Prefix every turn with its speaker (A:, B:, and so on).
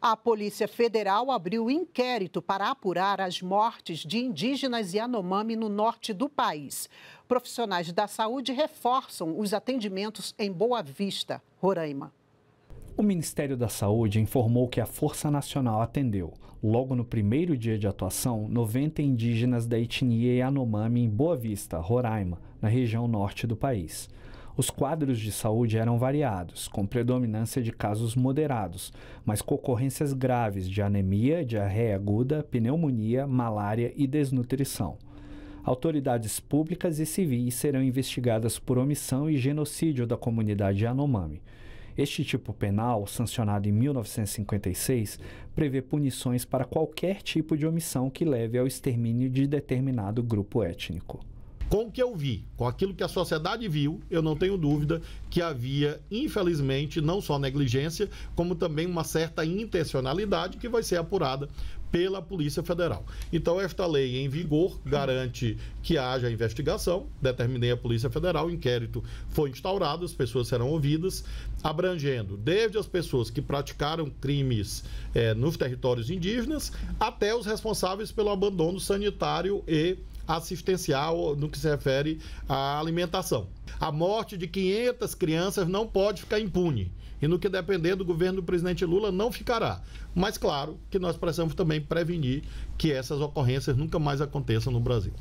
A: A Polícia Federal abriu inquérito para apurar as mortes de indígenas Yanomami no norte do país. Profissionais da saúde reforçam os atendimentos em Boa Vista, Roraima.
B: O Ministério da Saúde informou que a Força Nacional atendeu, logo no primeiro dia de atuação, 90 indígenas da etnia Yanomami em Boa Vista, Roraima, na região norte do país. Os quadros de saúde eram variados, com predominância de casos moderados, mas com ocorrências graves de anemia, diarreia aguda, pneumonia, malária e desnutrição. Autoridades públicas e civis serão investigadas por omissão e genocídio da comunidade Yanomami. Este tipo penal, sancionado em 1956, prevê punições para qualquer tipo de omissão que leve ao extermínio de determinado grupo étnico.
C: Com o que eu vi, com aquilo que a sociedade viu, eu não tenho dúvida que havia, infelizmente, não só negligência, como também uma certa intencionalidade que vai ser apurada pela Polícia Federal. Então, esta lei em vigor garante que haja investigação, determinei a Polícia Federal, o inquérito foi instaurado, as pessoas serão ouvidas, abrangendo desde as pessoas que praticaram crimes eh, nos territórios indígenas até os responsáveis pelo abandono sanitário e assistencial no que se refere à alimentação. A morte de 500 crianças não pode ficar impune. E no que depender do governo do presidente Lula, não ficará. Mas claro que nós precisamos também prevenir que essas ocorrências nunca mais aconteçam no Brasil.